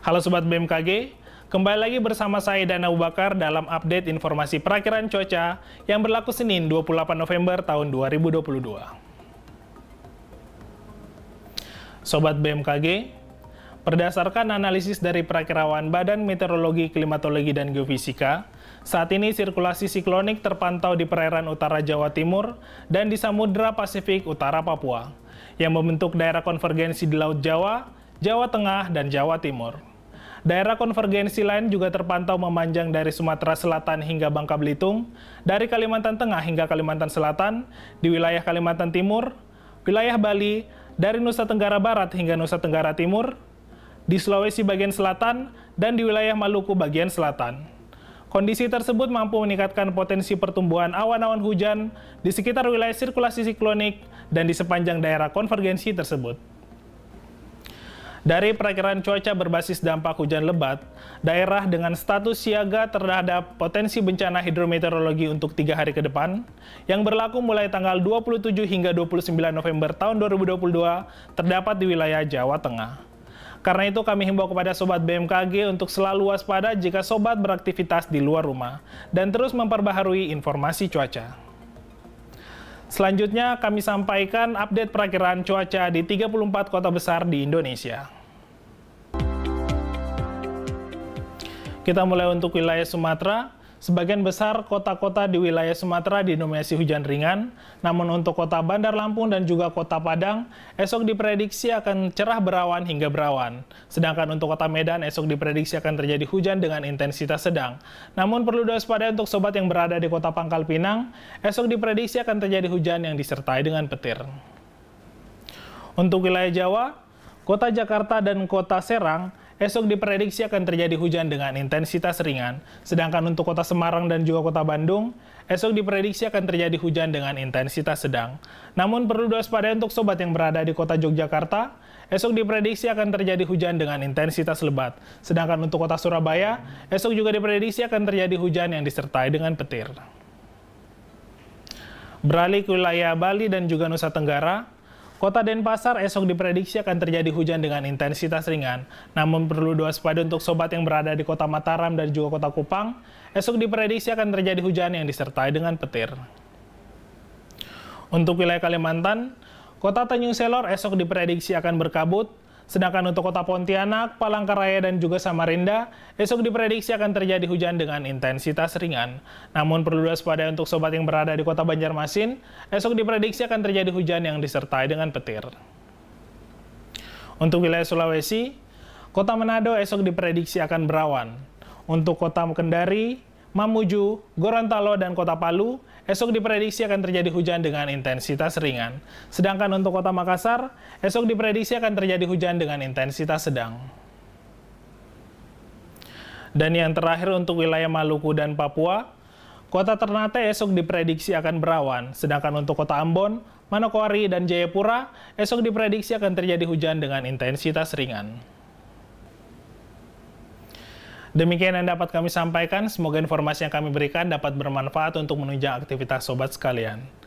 Halo Sobat BMKG, kembali lagi bersama saya Dana Abu dalam update informasi perakiran cuaca yang berlaku Senin 28 November tahun 2022. Sobat BMKG, berdasarkan analisis dari perakirawan Badan Meteorologi, Klimatologi, dan Geofisika, saat ini sirkulasi siklonik terpantau di perairan utara Jawa Timur dan di Samudra Pasifik Utara Papua, yang membentuk daerah konvergensi di Laut Jawa, Jawa Tengah, dan Jawa Timur. Daerah konvergensi lain juga terpantau memanjang dari Sumatera Selatan hingga Bangka Belitung, dari Kalimantan Tengah hingga Kalimantan Selatan, di wilayah Kalimantan Timur, wilayah Bali, dari Nusa Tenggara Barat hingga Nusa Tenggara Timur, di Sulawesi bagian selatan, dan di wilayah Maluku bagian selatan. Kondisi tersebut mampu meningkatkan potensi pertumbuhan awan-awan hujan di sekitar wilayah sirkulasi siklonik dan di sepanjang daerah konvergensi tersebut. Dari perakiran cuaca berbasis dampak hujan lebat, daerah dengan status siaga terhadap potensi bencana hidrometeorologi untuk tiga hari ke depan, yang berlaku mulai tanggal 27 hingga 29 November tahun 2022, terdapat di wilayah Jawa Tengah. Karena itu kami himbau kepada Sobat BMKG untuk selalu waspada jika Sobat beraktivitas di luar rumah, dan terus memperbaharui informasi cuaca. Selanjutnya kami sampaikan update perakiran cuaca di 34 kota besar di Indonesia. Kita mulai untuk wilayah Sumatera. Sebagian besar kota-kota di wilayah Sumatera dinominasi hujan ringan, namun untuk kota Bandar Lampung dan juga kota Padang, esok diprediksi akan cerah berawan hingga berawan. Sedangkan untuk kota Medan, esok diprediksi akan terjadi hujan dengan intensitas sedang. Namun perlu diwaspadai untuk sobat yang berada di kota Pangkal Pinang, esok diprediksi akan terjadi hujan yang disertai dengan petir. Untuk wilayah Jawa, kota Jakarta dan kota Serang, Esok diprediksi akan terjadi hujan dengan intensitas ringan, sedangkan untuk kota Semarang dan juga kota Bandung, esok diprediksi akan terjadi hujan dengan intensitas sedang. Namun perlu waspada untuk sobat yang berada di kota Yogyakarta, esok diprediksi akan terjadi hujan dengan intensitas lebat. Sedangkan untuk kota Surabaya, esok juga diprediksi akan terjadi hujan yang disertai dengan petir. Beralih ke wilayah Bali dan juga Nusa Tenggara, Kota Denpasar esok diprediksi akan terjadi hujan dengan intensitas ringan, namun perlu waspada untuk sobat yang berada di kota Mataram dan juga kota Kupang, esok diprediksi akan terjadi hujan yang disertai dengan petir. Untuk wilayah Kalimantan, kota Tanjung Selor esok diprediksi akan berkabut, Sedangkan untuk kota Pontianak, Palangkaraya, dan juga Samarinda, esok diprediksi akan terjadi hujan dengan intensitas ringan. Namun perlu waspada untuk sobat yang berada di kota Banjarmasin, esok diprediksi akan terjadi hujan yang disertai dengan petir. Untuk wilayah Sulawesi, kota Manado esok diprediksi akan berawan. Untuk kota Kendari, Mamuju, Gorontalo, dan Kota Palu, esok diprediksi akan terjadi hujan dengan intensitas ringan. Sedangkan untuk Kota Makassar, esok diprediksi akan terjadi hujan dengan intensitas sedang. Dan yang terakhir untuk wilayah Maluku dan Papua, Kota Ternate esok diprediksi akan berawan, sedangkan untuk Kota Ambon, Manokwari, dan Jayapura esok diprediksi akan terjadi hujan dengan intensitas ringan. Demikian yang dapat kami sampaikan, semoga informasi yang kami berikan dapat bermanfaat untuk menunjang aktivitas sobat sekalian.